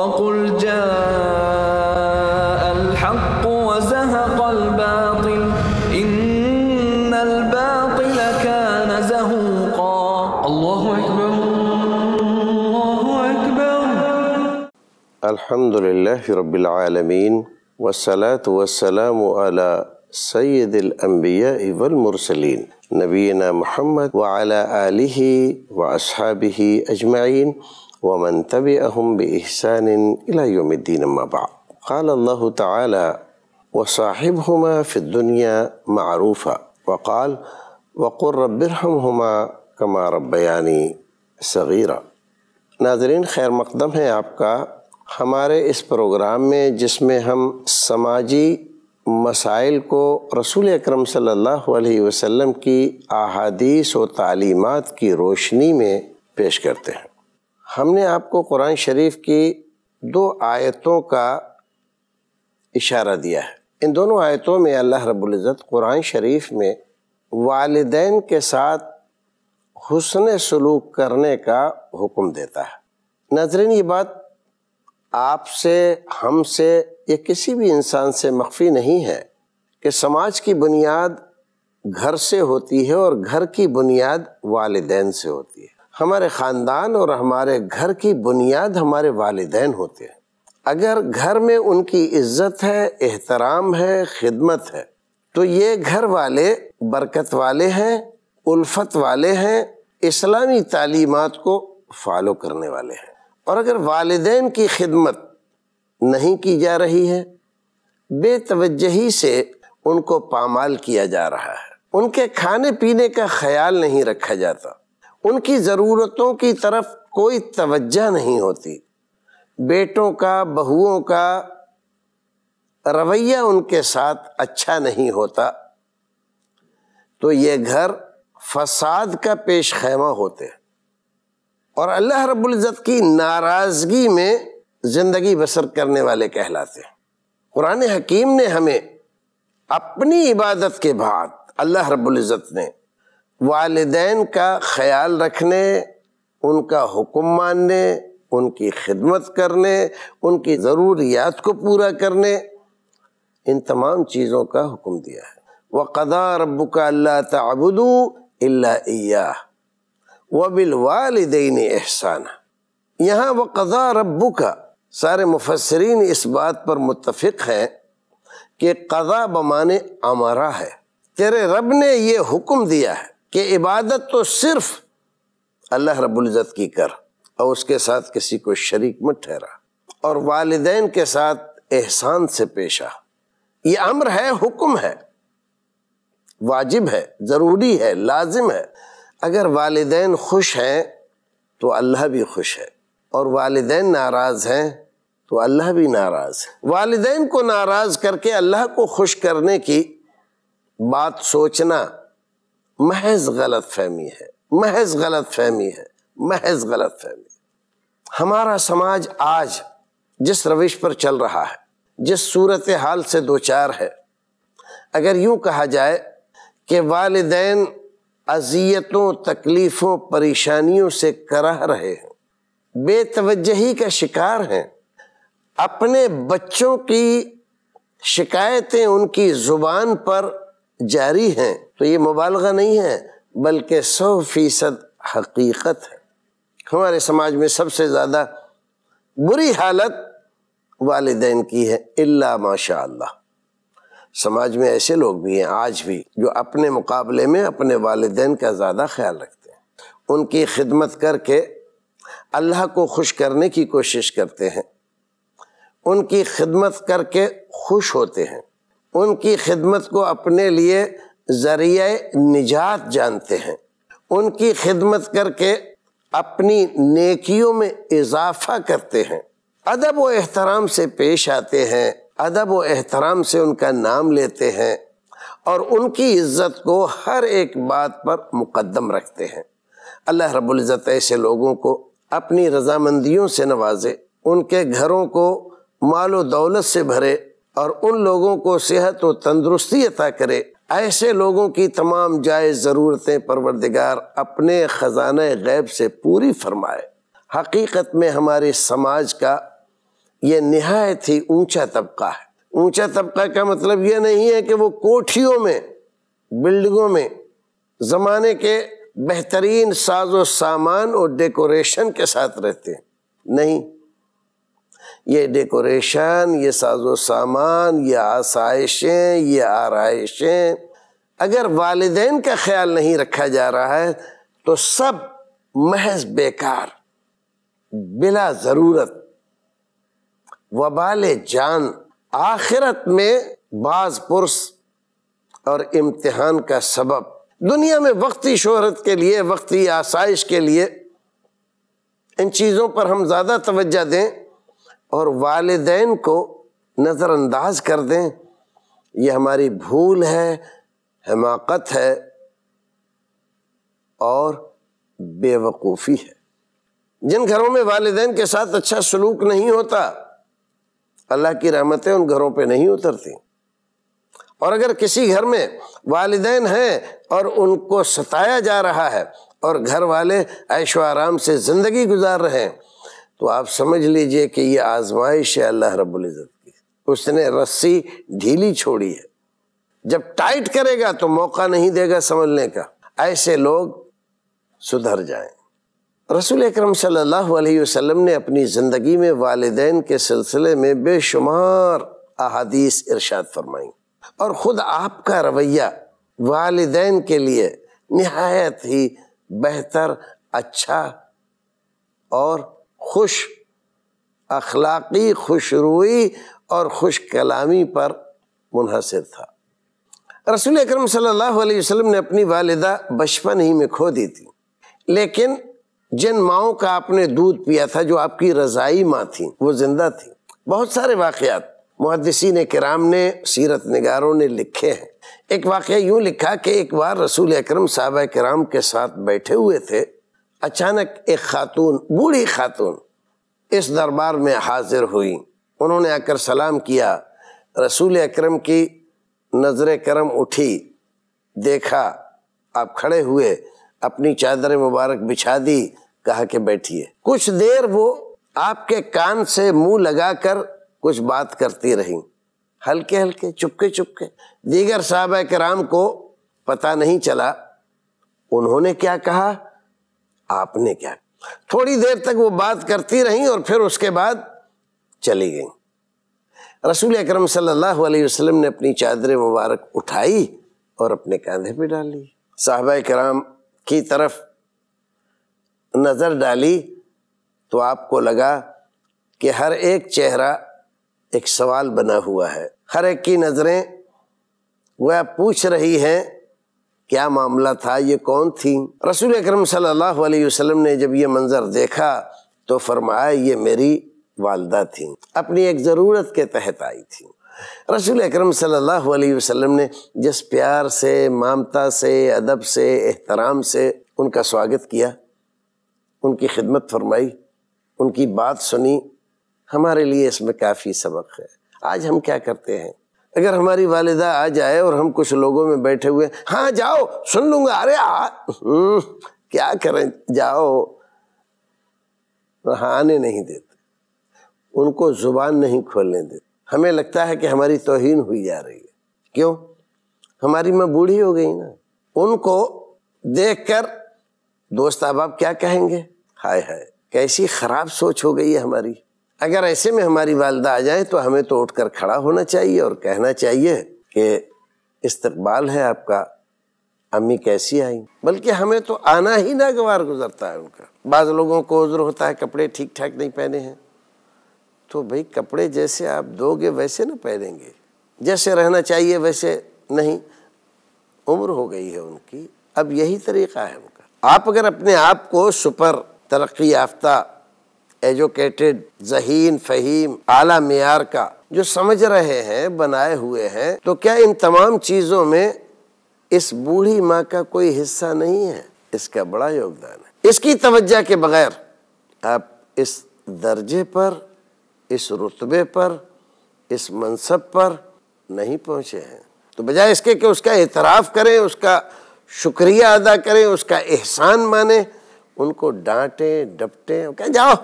وقل جاء الحق وزهق الباطل إن الباطل كان زهوقا الله أكبر الله أكبر الحمد لله رب العالمين والصلاة والسلام على سيد الأنبياء والمرسلين نبينا محمد وعلى آله وأصحابه أجمعين ومن تبعهم بإحسان إلى يوم الدين ما بعد قال الله تعالى وصاحبهما في الدنيا معروفا وقال وقل رب ارحمهما कमा रबयानी सगीरा नाजरीन खैर मकदम है आपका हमारे इस प्रोग्राम में जिसमें हम समाजी मसाइल को रसूल अक्रम सल्लल्लाहु अलैहि वसल्लम की अहादीस व तालीमत की रोशनी में पेश करते हैं हमने आपको कुरान शरीफ की दो आयतों का इशारा दिया है इन दोनों आयतों में अल्लाह रब्ज़त कुरान शरीफ में वालदेन के साथ हुसन सलूक करने का हुक्म देता है नाजरीन ये बात आपसे हमसे या किसी भी इंसान से मख्फी नहीं है कि समाज की बुनियाद घर से होती है और घर की बुनियाद वालदेन से होती है हमारे ख़ानदान और हमारे घर की बुनियाद हमारे वालदेन होते हैं अगर घर में उनकी इज्जत है एहतराम है खिदमत है तो ये घर वाले बरकत वाले हैं उल्फत वाले हैं इस्लामी तालीमत को फॉलो करने वाले हैं और अगर वालदेन की खिदमत नहीं की जा रही है बेतवजही से उनको पामाल किया जा रहा है उनके खाने पीने का ख्याल नहीं रखा जाता उनकी ज़रूरतों की तरफ कोई तवज्जा नहीं होती बेटों का बहुओं का रवैया उनके साथ अच्छा नहीं होता तो ये घर फसाद का पेश खैमा होते हैं और अल्लाह रबुल्ज़त की नाराज़गी में ज़िंदगी बसर करने वाले कहलाते हैं कुरान हकीम ने हमें अपनी इबादत के बाद अल्लाह रब्ज़त ने वालदेन का ख्याल रखने उनका हुक्म मानने उनकी खिदमत करने उनकी ज़रूरियात को पूरा करने इन तमाम चीज़ों का हुक्म दिया है व कज़ा रब का अल्ला तबुदू अल्ला व बिल वालदेन एहसान यहाँ व कजा रबू का सारे मुफसरीन इस बात पर मुतफिक हैं कि कज़ा बमाने अमारा है तेरे रब ने यह हुक्म दिया है कि इबादत तो सिर्फ अल्लाह रबुल्ज़त की कर और उसके साथ किसी को शरीक मत ठहरा और वालदेन के साथ एहसान से पेशा ये अम्र है हुक्म है वाजिब है ज़रूरी है लाजिम है अगर वालदे खुश हैं तो अल्लाह भी खुश है और वालदे नाराज़ हैं तो अल्लाह भी नाराज़ है वालदेन को नाराज़ करके अल्लाह को खुश करने की बात सोचना महज गलत फहमी है महज गलत फहमी है महज गलत फहमी हमारा समाज आज जिस रविश पर चल रहा है जिस सूरत हाल से दो चार है अगर यूँ कहा जाए कि वालदेन अजियतों तकलीफ़ों परेशानियों से करह रहे हैं बेतवजही का शिकार हैं अपने बच्चों की शिकायतें उनकी ज़ुबान पर जारी हैं तो ये मुबालगा नहीं है बल्कि सौ फीसद हकीकत है हमारे समाज में सबसे ज़्यादा बुरी हालत वालदेन की है इल्ला माशा समाज में ऐसे लोग भी हैं आज भी जो अपने मुकाबले में अपने वालदेन का ज़्यादा ख्याल रखते हैं उनकी खिदमत करके अल्लाह को खुश करने की कोशिश करते हैं उनकी खिदमत करके खुश होते हैं उनकी खिदमत को अपने लिए ज़रिए निजात जानते हैं उनकी खिदमत करके अपनी नेकियों में इजाफा करते हैं अदब व एहतराम से पेश आते हैं अदब व एहतराम से उनका नाम लेते हैं और उनकी इज्जत को हर एक बात पर मुकदम रखते हैं अल्लाह रबुल्ज़त ऐसे लोगों को अपनी रजामंदियों से नवाजे उनके घरों को माल दौलत से भरे और उन लोगों को सेहत व तंदरुस्ती अता करे ऐसे लोगों की तमाम जाए ज़रूरतें परवरदिगार अपने ख़जान गैब से पूरी फरमाए हकीकत में हमारे समाज का ये नहायत ही ऊंचा तबका है ऊंचा तबका का मतलब ये नहीं है कि वो कोठियों में बिल्डिंगों में ज़माने के बेहतरीन साजो सामान और डेकोरेशन के साथ रहते हैं नहीं ये डेकोरेशन ये साजो सामान ये आसाइशें ये आरइशें अगर वालदेन का ख्याल नहीं रखा जा रहा है तो सब महज बेकार बिला ज़रूरत वबाल जान आखिरत में बाज पुरस और इम्तहान का सबब दुनिया में वक्ती शहरत के लिए वक्ती आसाइश के लिए इन चीज़ों पर हम ज़्यादा तोज्जा दें और वालदेन को नज़रअंदाज कर दें यह हमारी भूल है हमाकत है और बेवकूफ़ी है जिन घरों में वालदेन के साथ अच्छा सलूक नहीं होता अल्लाह की रहमतें उन घरों पे नहीं उतरती और अगर किसी घर में वालदेन हैं और उनको सताया जा रहा है और घर वाले ऐशो आराम से ज़िंदगी गुजार रहे हैं तो आप समझ लीजिए कि ये आजमाइश है अल्लाह रबुल्ज़त की उसने रस्सी ढीली छोड़ी है जब टाइट करेगा तो मौका नहीं देगा समझने का ऐसे लोग सुधर जाएं रसूल अक्रम सल्लल्लाहु अलैहि वसल्लम ने अपनी ज़िंदगी में वालदेन के सिलसिले में बेशुमार अहादीस इरशाद फरमाई और ख़ुद आपका रवैया वालदेन के लिए नहायत ही बेहतर अच्छा और खुश अखलाक़ी खुश रुई और खुश कलामी पर मुनहसर था रसूल अक्रम सल्लल्लाहु ने अपनी वालदा बचपन ही में खो दी थी लेकिन जिन माओं का आपने दूध पिया था जो आपकी रज़ाई माँ थी वो ज़िंदा थी बहुत सारे वाक़ात मुहदसिन कराम ने सीरत नगारों ने लिखे हैं एक वाक़ यूँ लिखा कि एक बार रसूल अक्रम साहब कराम के साथ बैठे हुए थे अचानक एक खातून बूढ़ी खातून इस दरबार में हाजिर हुई उन्होंने आकर सलाम किया रसूल अक्रम की नज़र करम उठी देखा आप खड़े हुए अपनी चादर मुबारक बिछा दी कहा कि बैठिए कुछ देर वो आपके कान से मुंह लगाकर कुछ बात करती रही हल्के हल्के चुपके चुपके दीगर साहब कराम को पता नहीं चला उन्होंने क्या कहा आपने क्या थोड़ी देर तक वो बात करती रहीं और फिर उसके बाद चली गई रसूल अकरम सल्लल्लाहु अलैहि वसल्लम ने अपनी चादर मुबारक उठाई और अपने कंधे पे डाली साहबा कराम की तरफ नज़र डाली तो आपको लगा कि हर एक चेहरा एक सवाल बना हुआ है हर एक की नज़रें वह पूछ रही हैं क्या मामला था ये कौन थी रसूल अक्रम सल्लल्लाहु अलैहि वसल्लम ने जब ये मंज़र देखा तो फरमाया ये मेरी वालदा थी अपनी एक ज़रूरत के तहत आई थी रसूल अकरम सल्लल्लाहु अलैहि वसल्लम ने जिस प्यार से मामता से अदब से एहतराम से उनका स्वागत किया उनकी खिदमत फरमाई उनकी बात सुनी हमारे लिए इसमें काफ़ी सबक है आज हम क्या करते हैं अगर हमारी वालिदा आ जाए और हम कुछ लोगों में बैठे हुए हाँ जाओ सुन लूंगा अरे हम्म, क्या करें जाओ तो हाँ आने नहीं देते उनको जुबान नहीं खोलने देते हमें लगता है कि हमारी तोहिन हुई जा रही है क्यों हमारी माँ बूढ़ी हो गई ना उनको देखकर दोस्त अब आप क्या कहेंगे हाय हाय कैसी खराब सोच हो गई है हमारी अगर ऐसे में हमारी वालदा आ जाए तो हमें तो उठ कर खड़ा होना चाहिए और कहना चाहिए कि इस्तकबाल है आपका अम्मी कैसी आई बल्कि हमें तो आना ही नागवार गुजरता है उनका बाद लोगों को उज्र होता है कपड़े ठीक ठाक नहीं पहने हैं तो भाई कपड़े जैसे आप दोगे वैसे ना पहनेंगे जैसे रहना चाहिए वैसे नहीं उम्र हो गई है उनकी अब यही तरीका है उनका आप अगर अपने आप को सुपर तरक्की याफ्ता एजुकेटेड जहीन फहीम आला मीर का जो समझ रहे हैं बनाए हुए हैं तो क्या इन तमाम चीज़ों में इस बूढ़ी माँ का कोई हिस्सा नहीं है इसका बड़ा योगदान है इसकी तवज्जा के बगैर आप इस दर्जे पर इस रुतबे पर इस मनसब पर नहीं पहुंचे हैं तो बजाय इसके कि उसका एतराफ़ करें उसका शुक्रिया अदा करें उसका एहसान माने उनको डांटें डपटें कह जाओ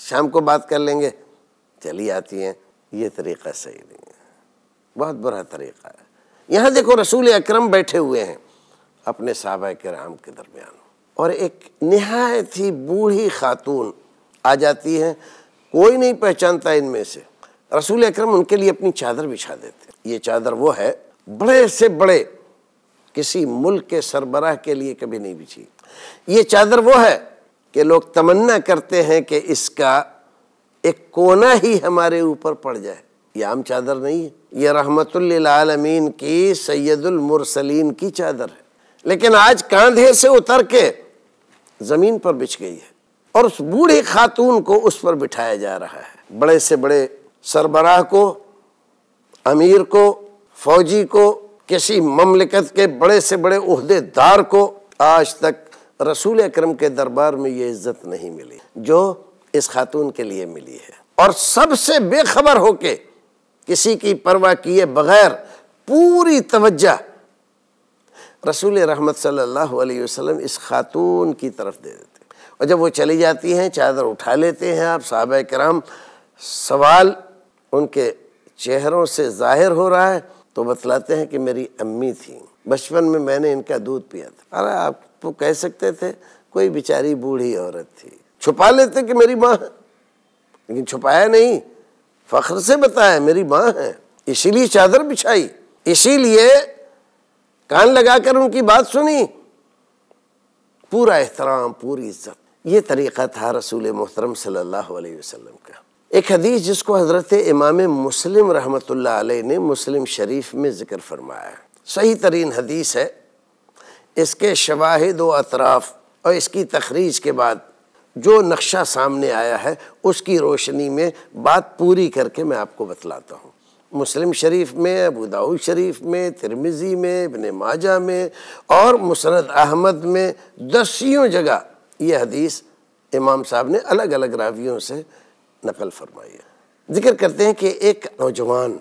शाम को बात कर लेंगे चली आती हैं ये तरीका सही नहीं है बहुत बुरा तरीका है यहाँ देखो रसूल अक्रम बैठे हुए हैं अपने सहाबा के राम के दरमियान और एक नहायत ही बूढ़ी खातून आ जाती है कोई नहीं पहचानता इनमें से रसूल अक्रम उनके लिए अपनी चादर बिछा देते हैं ये चादर वो है बड़े से बड़े किसी मुल्क के सरबराह के लिए कभी नहीं बिछी ये चादर वो है कि लोग तमन्ना करते हैं कि इसका एक कोना ही हमारे ऊपर पड़ जाए ये आम चादर नहीं है ये रहमतुल्लामीन की सैदुलमरसलिन की चादर है लेकिन आज कांधे से उतर के ज़मीन पर बिछ गई है और उस बूढ़ी खातून को उस पर बिठाया जा रहा है बड़े से बड़े सरबराह को अमीर को फौजी को किसी ममलिकत के बड़े से बड़े उहदेदार को आज तक रसूल अक्रम के दरबार में ये इज्जत नहीं मिली जो इस खातून के लिए मिली है और सबसे बेखबर होके किसी की परवाह किए बगैर पूरी तवज्जह रसूल रहमत सल्लल्लाहु अलैहि वसल्लम इस खातून की तरफ दे देते और जब वो चली जाती हैं चादर उठा लेते हैं आप साहब कराम सवाल उनके चेहरों से जाहिर हो रहा है तो बतलाते हैं कि मेरी अम्मी थी बचपन में मैंने इनका दूध पिया था अरे आप तो कह सकते थे कोई बेचारी बूढ़ी औरत थी छुपा लेते कि मेरी माँ है लेकिन छुपाया नहीं फख्र से बताया मेरी माँ है इसीलिए चादर बिछाई इसीलिए कान लगाकर उनकी बात सुनी पूरा एहतराम पूरी इज्जत ये तरीक़ा था रसूल मोहतरम सल्लल्लाहु अलैहि वसल्लम का एक हदीस जिसको हज़रत इमाम मुस्लिम रहमत ने मुस्लिम शरीफ में ज़िक्र फरमाया सही तरीन हदीस है इसके शवाहद व अतराफ़ और इसकी तखरीज के बाद जो नक्शा सामने आया है उसकी रोशनी में बात पूरी करके मैं आपको बतलाता हूँ मुस्लिम शरीफ में अबू दाऊद शरीफ में तिरमिज़ी में इबन माजा में और मुसरत अहमद में दसियों जगह यह हदीस इमाम साहब ने अलग अलग रावियों से नकल फरमाई है जिक्र करते हैं कि एक नौजवान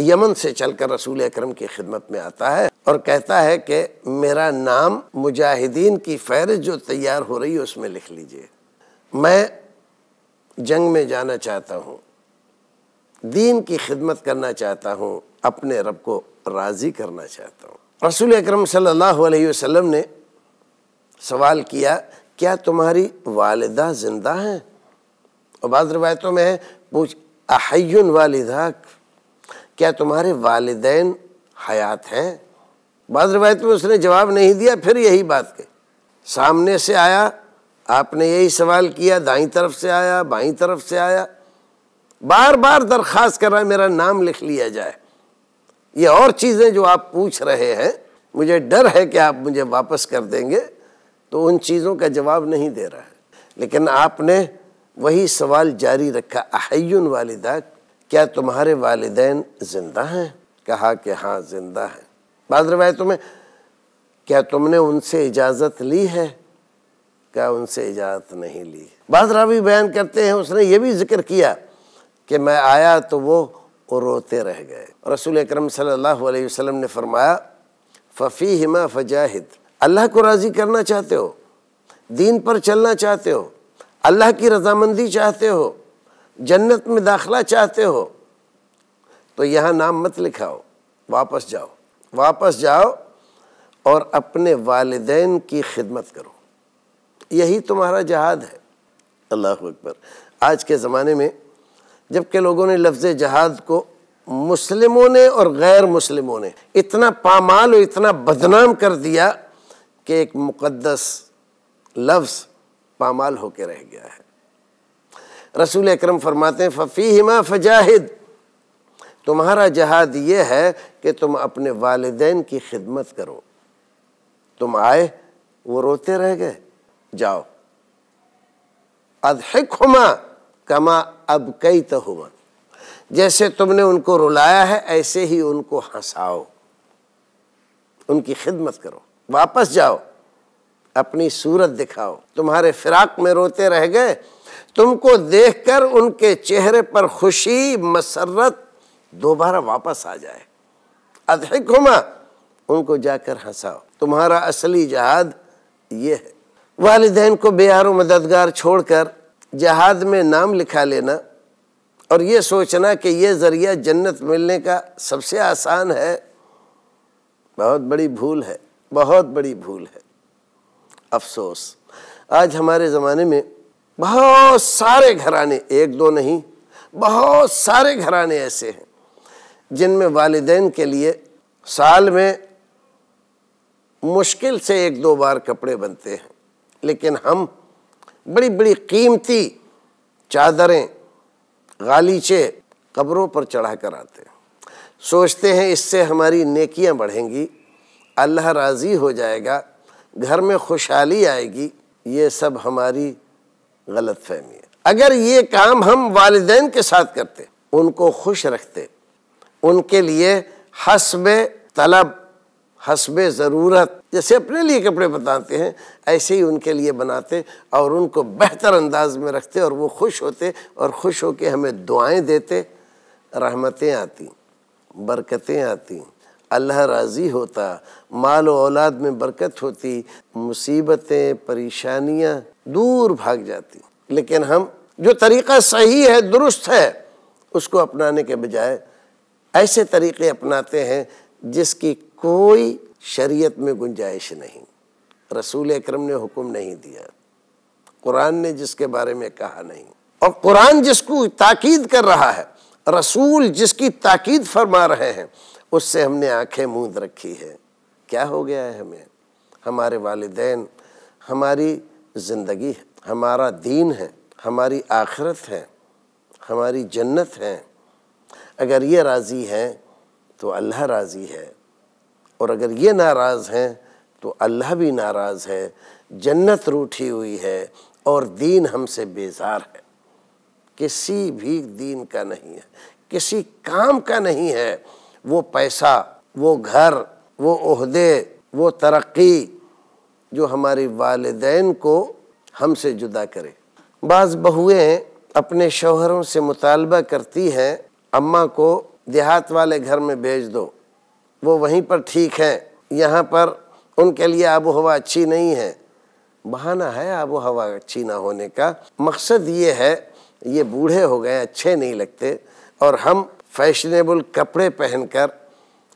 यमन से चलकर रसूल अक्रम की खिदमत में आता है और कहता है कि मेरा नाम मुजाहिदीन की फहरिस्त जो तैयार हो रही है उसमें लिख लीजिए मैं जंग में जाना चाहता हूँ दीन की खिदमत करना चाहता हूँ अपने रब को राज़ी करना चाहता हूँ रसूल अक्रम सम ने सवाल किया क्या तुम्हारी वालदा जिंदा हैं और बाद रवायतों में है पूछ अहैन वालदा क्या तुम्हारे वालदेन हयात हैं बाद रवायत में उसने जवाब नहीं दिया फिर यही बात कही सामने से आया आपने यही सवाल किया दाई तरफ से आया बाई तरफ से आया बार बार दरख्वास्त कर रहा है मेरा नाम लिख लिया जाए ये और चीज़ें जो आप पूछ रहे हैं मुझे डर है कि आप मुझे वापस कर देंगे तो उन चीज़ों का जवाब नहीं दे रहा है लेकिन आपने वही सवाल जारी रखा अहैन वालदा क्या तुम्हारे वालदेन जिंदा हैं कहा कि हाँ जिंदा हैं बाद रवायतों में क्या तुमने उनसे इजाज़त ली है क्या उनसे इजाज़त नहीं ली बाद रावी बयान करते हैं उसने ये भी जिक्र किया कि मैं आया तो वो रोते रह गए रसूल अक्रम सल्लल्लाहु ने फरमाया फ़ी हिमा फजाहिद अल्लाह को राज़ी करना चाहते हो दीन पर चलना चाहते हो अल्लाह की रजामंदी चाहते हो जन्नत में दाखला चाहते हो तो यहाँ नाम मत लिखाओ वापस जाओ वापस जाओ और अपने वालदेन की खिदमत करो यही तुम्हारा जहाद है अल्लाह अकबर आज के ज़माने में जबकि लोगों ने लफ्ज़ जहाद को मुस्लिमों ने और गैर मुस्लिमों ने इतना पामाल और इतना बदनाम कर दिया कि एक मुक़दस लफ्ज़ पामाल होके रह गया है रसूल अक्रम फरमाते हैं फ़ी हिमा फजाहिद तो तुम्हारा जहाद ये है कि तुम अपने वालदेन की खिदमत करो तुम आए वो रोते रह गए जाओ अदहिक हुमा कमा अब कई तो हुआ जैसे तुमने उनको रुलाया है ऐसे ही उनको हंसाओ उनकी खिदमत करो वापस जाओ अपनी सूरत दिखाओ तुम्हारे फिराक में रोते रह गए तुमको देखकर उनके चेहरे पर खुशी मसरत दोबारा वापस आ जाए अधिक हुमा उनको जाकर हंसाओ तुम्हारा असली जहाद ये है वालदेन को बेयारो मददगार छोड़कर जहाद में नाम लिखा लेना और ये सोचना कि यह ज़रिया जन्नत मिलने का सबसे आसान है बहुत बड़ी भूल है बहुत बड़ी भूल है अफसोस आज हमारे ज़माने में बहुत सारे घराने एक दो नहीं बहुत सारे घराने ऐसे हैं जिनमें वालदेन के लिए साल में मुश्किल से एक दो बार कपड़े बनते हैं लेकिन हम बड़ी बड़ी कीमती चादरें गालीचे कब्रों पर चढ़ा कर आते हैं सोचते हैं इससे हमारी नेकियां बढ़ेंगी अल्लाह राज़ी हो जाएगा घर में खुशहाली आएगी ये सब हमारी गलत फहमी है अगर ये काम हम वालदेन के साथ करते उनको खुश रखते उनके लिए हसब तलब हसब ज़रूरत जैसे अपने लिए कपड़े बताते हैं ऐसे ही उनके लिए बनाते और उनको बेहतर अंदाज में रखते और वो खुश होते और खुश होकर हमें दुआएं देते रहमतें आती बरकतें आती अल्लाह राज़ी होता माल औलाद में बरकत होती मुसीबतें परेशानियाँ दूर भाग जाती लेकिन हम जो तरीक़ा सही है दुरुस्त है उसको अपनाने के बजाय ऐसे तरीक़े अपनाते हैं जिसकी कोई शरीयत में गुंजाइश नहीं रसूल अक्रम ने हुक्म नहीं दिया कुरान ने जिसके बारे में कहा नहीं और कुरान जिसको ताकीद कर रहा है रसूल जिसकी ताकीद फरमा रहे हैं उससे हमने आंखें मूंद रखी है क्या हो गया है हमें हमारे वालदेन हमारी ज़िंदगी हमारा दीन है हमारी आखरत है हमारी जन्नत है अगर ये राज़ी हैं तो अल्लाह राज़ी है और अगर ये नाराज़ हैं तो अल्लाह भी नाराज़ है जन्नत रूठी हुई है और दीन हमसे बेजार है किसी भी दीन का नहीं है किसी काम का नहीं है वो पैसा वो घर वो अहदे वो तरक्की जो हमारे वालदेन को हमसे जुदा करे बाज़ बहुएँ अपने शोहरों से मुतालबा करती हैं अम्मा को देहात वाले घर में भेज दो वो वहीं पर ठीक हैं यहाँ पर उनके लिए आबो हवा अच्छी नहीं है बहाना है आबो हवा अच्छी ना होने का मकसद ये है ये बूढ़े हो गए अच्छे नहीं लगते और हम फैशनेबल कपड़े पहनकर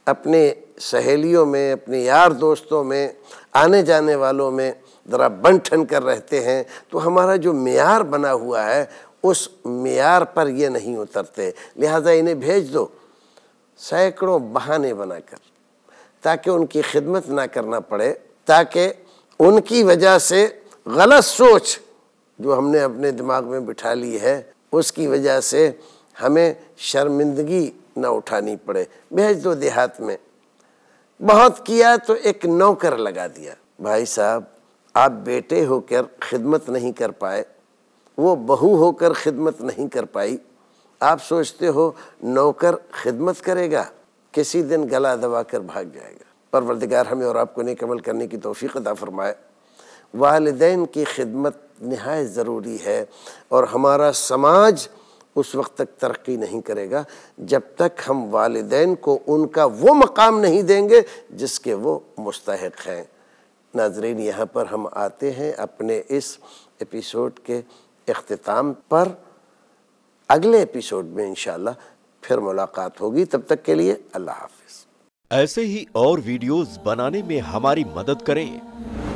अपने सहेलियों में अपने यार दोस्तों में आने जाने वालों में ज़रा बन ठन कर रहते हैं तो हमारा जो मैार बना हुआ है उस मैार पर ये नहीं उतरते लिहाजा इन्हें भेज दो सैकड़ों बहाने बनाकर ताकि उनकी खिदमत ना करना पड़े ताकि उनकी वजह से गलत सोच जो हमने अपने दिमाग में बिठा ली है उसकी वजह से हमें शर्मिंदगी न उठानी पड़े भेज दो देहात में बहुत किया तो एक नौकर लगा दिया भाई साहब आप बेटे होकर खिदमत नहीं कर पाए वो बहू होकर खिदमत नहीं कर पाई आप सोचते हो नौकर खिदमत करेगा किसी दिन गला दबा कर भाग जाएगा परवरदिगार हमें और आपको नेक करने की तोफ़ी अदा फरमाए वालदेन की खिदमत नहायत ज़रूरी है और हमारा समाज उस वक्त तक तरक्की नहीं करेगा जब तक हम वालदेन को उनका वो मकाम नहीं देंगे जिसके वो मुस्तक हैं नाजरीन यहाँ पर हम आते हैं अपने इस एपिसोड के अख्ताम पर अगले एपिसोड में इन फिर मुलाकात होगी तब तक के लिए अल्लाह हाफिज ऐसे ही और वीडियोस बनाने में हमारी मदद करें